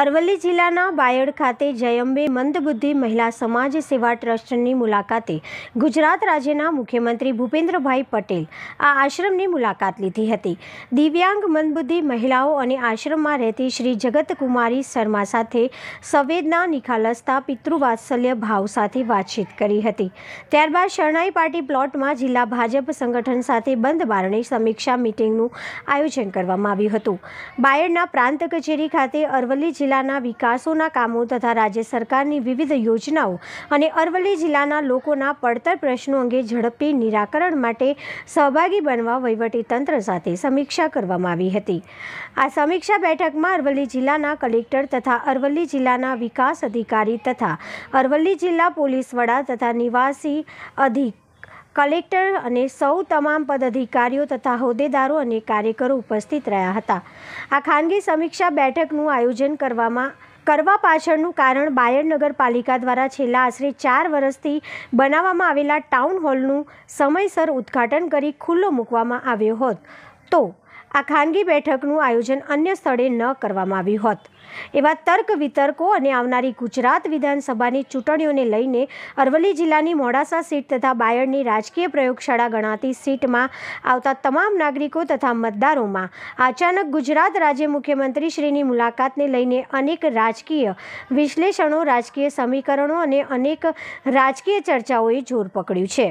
અરવલ્લી જિલ્લાના બાયડ ખાતે જયંબે મંદબુદ્ધિ મહિલા સમાજ સેવા ટ્રસ્ટની મુલાકાતે ગુજરાત રાજ્યના મુખ્યમંત્રી ભૂપેન્દ્રભાઈ પટેલ આ આશ્રમની મુલાકાત લીધી હતી દિવ્યાંગ મંદબુદ્ધિ મહિલાઓ અને આશ્રમમાં રહેતી શ્રી જગતકુમારી શર્મા સાથે સંવેદના નિખાલસતા પિતૃવાત્સલ્ય ભાવ સાથે વાતચીત કરી હતી ત્યારબાદ શરણાઈ પાર્ટી પ્લોટમાં જિલ્લા ભાજપ સંગઠન સાથે બંધ બારણે સમીક્ષા મિટિંગનું આયોજન કરવામાં આવ્યું હતું બાયડના પ્રાંત કચેરી ખાતે અરવલ્લી જિલ્લાના વિકાસોના કામો તથા રાજ્ય સરકારની વિવિધ યોજનાઓ અને અરવલ્લી જિલ્લાના લોકોના પડતર પ્રશ્નો અંગે ઝડપી નિરાકરણ માટે સહભાગી બનવા વહીવટીતંત્ર સાથે સમીક્ષા કરવામાં આવી હતી આ સમીક્ષા બેઠકમાં અરવલ્લી જિલ્લાના કલેક્ટર તથા અરવલ્લી જિલ્લાના વિકાસ અધિકારી તથા અરવલ્લી જિલ્લા પોલીસ વડા તથા નિવાસી અધિક કલેક્ટર અને સૌ તમામ પદાધિકારીઓ તથા હોદ્દેદારો અને કાર્યકરો ઉપસ્થિત રહ્યા હતા આ ખાનગી સમીક્ષા બેઠકનું આયોજન કરવામાં કરવા પાછળનું કારણ બાયડ નગરપાલિકા દ્વારા છેલ્લા આશરે ચાર વર્ષથી બનાવવામાં આવેલા ટાઉન હોલનું સમયસર ઉદ્ઘાટન કરી ખુલ્લો મૂકવામાં આવ્યો હોત તો આ ખાનગી બેઠકનું આયોજન અન્ય સ્થળે ન કરવામાં આવ્યું હોત એવા તર્ક વિતર્કો અને આવનારી ગુજરાત વિધાનસભાની ચૂંટણીઓને લઈને અરવલ્લી જિલ્લાની મોડાસા સીટ તથા બાયડની રાજકીય પ્રયોગશાળા ગણાતી સીટમાં આવતા તમામ નાગરિકો તથા મતદારોમાં અચાનક ગુજરાત રાજ્ય મુખ્યમંત્રી શ્રીની મુલાકાતને લઈને અનેક રાજકીય વિશ્લેષણો રાજકીય સમીકરણો અને અનેક રાજકીય ચર્ચાઓએ જોર પકડ્યું છે